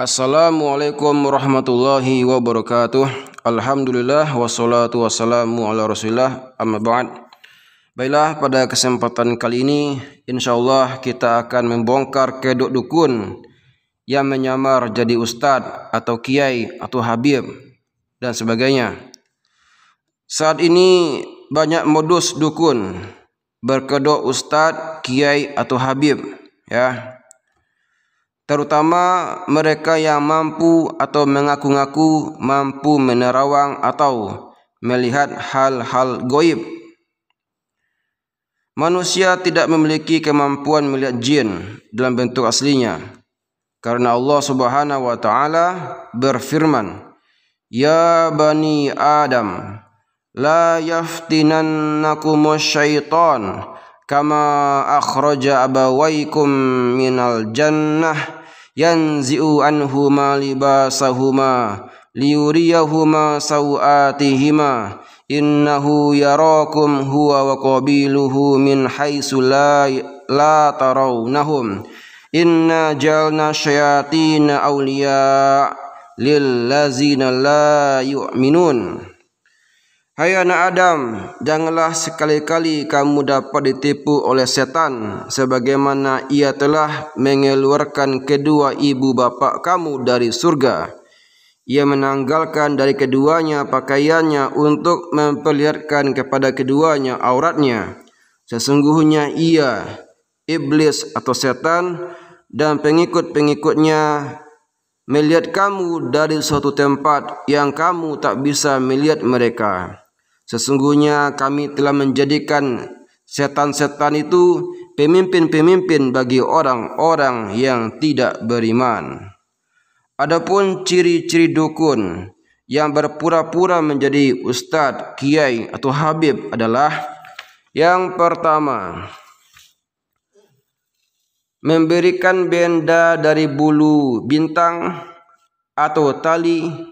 Assalamualaikum warahmatullahi wabarakatuh Alhamdulillah wassalatu wassalamu ala rasulillah amma ba'd Baiklah pada kesempatan kali ini insyaallah kita akan membongkar kedok dukun yang menyamar jadi ustadz atau kiai atau habib dan sebagainya Saat ini banyak modus dukun berkedok ustadz, kiai atau habib ya terutama mereka yang mampu atau mengaku-ngaku mampu menerawang atau melihat hal-hal goib. Manusia tidak memiliki kemampuan melihat jin dalam bentuk aslinya. Karena Allah Subhanahu wa taala berfirman, "Ya bani Adam, la yaftinannakumus syaitan kama akhraja abawaykum minal jannah." yanzi'u anhuma libasahuma liyuriyahuma sawatihima innahu yarakum huwa wa qabiluhu min haitsu la la tarawnahum inna jalna syayatina awliya ladzina la yu'minun Hai anak Adam, janganlah sekali-kali kamu dapat ditipu oleh setan sebagaimana ia telah mengeluarkan kedua ibu bapa kamu dari surga. Ia menanggalkan dari keduanya pakaiannya untuk memperlihatkan kepada keduanya auratnya. Sesungguhnya ia, iblis atau setan, dan pengikut-pengikutnya melihat kamu dari suatu tempat yang kamu tak bisa melihat mereka. Sesungguhnya kami telah menjadikan setan-setan itu pemimpin-pemimpin bagi orang-orang yang tidak beriman. Adapun ciri-ciri dukun yang berpura-pura menjadi ustadz, kiai atau habib adalah yang pertama memberikan benda dari bulu bintang atau tali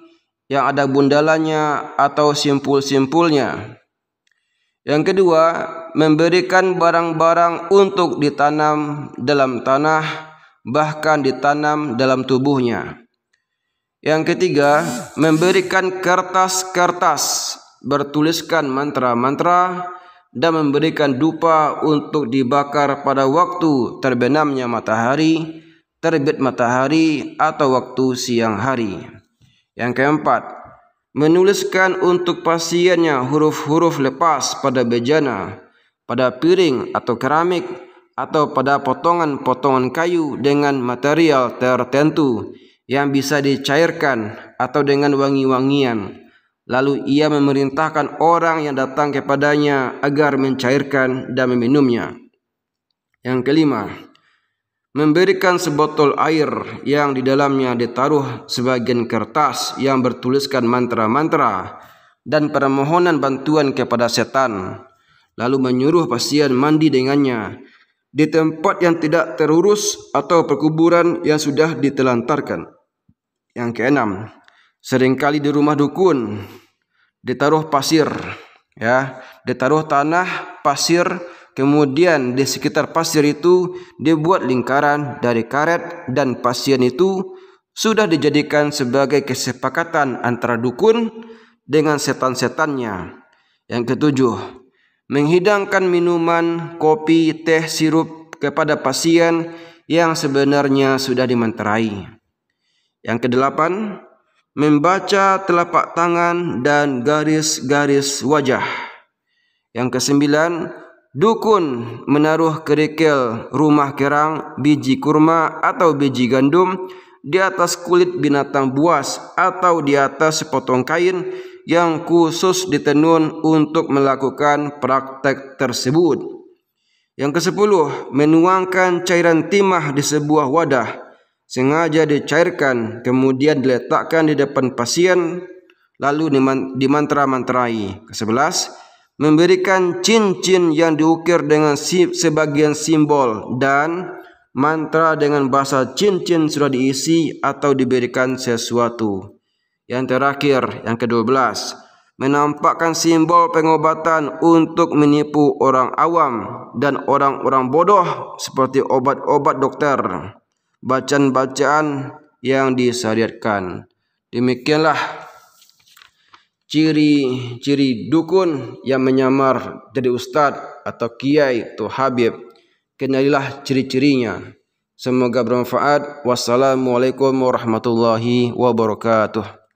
yang ada bundalannya atau simpul-simpulnya. Yang kedua, memberikan barang-barang untuk ditanam dalam tanah, bahkan ditanam dalam tubuhnya. Yang ketiga, memberikan kertas-kertas bertuliskan mantra-mantra dan memberikan dupa untuk dibakar pada waktu terbenamnya matahari, terbit matahari, atau waktu siang hari. Yang keempat, menuliskan untuk pasiennya huruf-huruf lepas pada bejana, pada piring atau keramik, atau pada potongan-potongan kayu dengan material tertentu yang bisa dicairkan atau dengan wangi-wangian. Lalu ia memerintahkan orang yang datang kepadanya agar mencairkan dan meminumnya. Yang kelima, memberikan sebotol air yang di dalamnya ditaruh sebagian kertas yang bertuliskan mantra-mantra dan permohonan bantuan kepada setan, lalu menyuruh pasien mandi dengannya di tempat yang tidak terurus atau perkuburan yang sudah ditelantarkan. Yang keenam, seringkali di rumah dukun ditaruh pasir, ya, ditaruh tanah, pasir, Kemudian di sekitar pasir itu dibuat lingkaran dari karet dan pasien itu sudah dijadikan sebagai kesepakatan antara dukun dengan setan-setannya. Yang ketujuh, menghidangkan minuman, kopi, teh, sirup kepada pasien yang sebenarnya sudah dimenterai. Yang kedelapan, membaca telapak tangan dan garis-garis wajah. Yang kesembilan, dukun menaruh kerikil rumah kerang, biji kurma atau biji gandum di atas kulit binatang buas atau di atas sepotong kain yang khusus ditenun untuk melakukan praktek tersebut. Yang kesepuluh, menuangkan cairan timah di sebuah wadah, sengaja dicairkan, kemudian diletakkan di depan pasien, lalu dimantra-mantrai. Kesebelas, memberikan cincin yang diukir dengan sebagian simbol dan mantra dengan bahasa cincin sudah diisi atau diberikan sesuatu. Yang terakhir, yang ke-12, menampakkan simbol pengobatan untuk menipu orang awam dan orang-orang bodoh seperti obat-obat dokter, bacaan-bacaan yang disyariatkan. Demikianlah ciri-ciri dukun yang menyamar jadi ustaz atau kiai atau habib kenalilah ciri-cirinya semoga bermanfaat wassalamualaikum warahmatullahi wabarakatuh